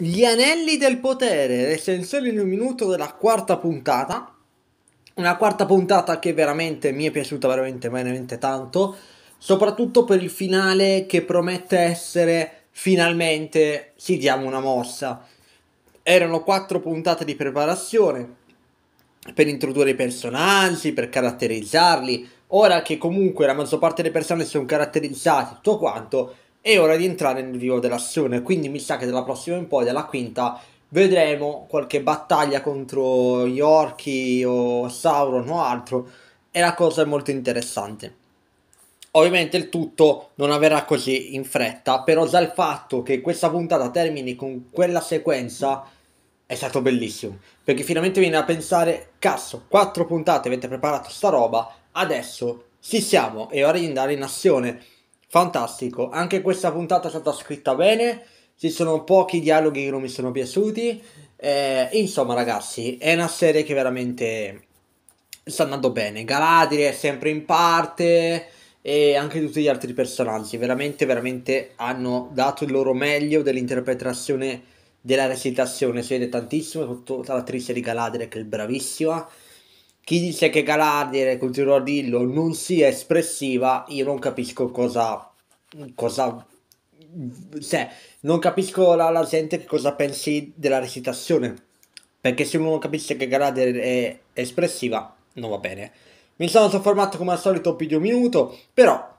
Gli anelli del potere, recensione in un minuto della quarta puntata. Una quarta puntata che veramente mi è piaciuta veramente, veramente tanto. Soprattutto per il finale che promette essere finalmente ci diamo una mossa. Erano quattro puntate di preparazione per introdurre i personaggi, per caratterizzarli. Ora che comunque la maggior parte delle persone sono caratterizzate, tutto quanto, è ora di entrare nel vivo dell'azione, quindi mi sa che dalla prossima in poi, dalla quinta, vedremo qualche battaglia contro gli orchi o Sauron o altro, e la cosa è molto interessante. Ovviamente il tutto non avverrà così in fretta, però già il fatto che questa puntata termini con quella sequenza è stato bellissimo, perché finalmente viene a pensare, cazzo, quattro puntate avete preparato sta roba, adesso ci siamo, è ora di andare in azione. Fantastico, anche questa puntata è stata scritta bene, ci sono pochi dialoghi che non mi sono piaciuti, eh, insomma ragazzi è una serie che veramente sta andando bene, Galadriel è sempre in parte e anche tutti gli altri personaggi, veramente veramente hanno dato il loro meglio dell'interpretazione della recitazione, si vede tantissimo, soprattutto l'attrice di Galadriel che è bravissima chi dice che Galadriel, continuo a dirlo, non sia espressiva, io non capisco cosa... cosa cioè, non capisco la, la gente che cosa pensi della recitazione. Perché se uno non capisce che Galadriel è espressiva, non va bene. Mi sono soffermato come al solito più di un minuto, però...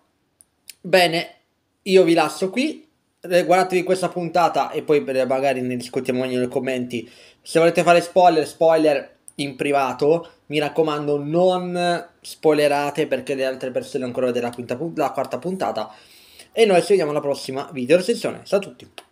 Bene, io vi lascio qui eh, guardatevi questa puntata e poi magari ne discutiamo nei commenti. Se volete fare spoiler, spoiler in privato, mi raccomando non spoilerate perché le altre persone ancora vedono la, quinta, la quarta puntata. E noi ci vediamo alla prossima video recensione. Ciao a tutti!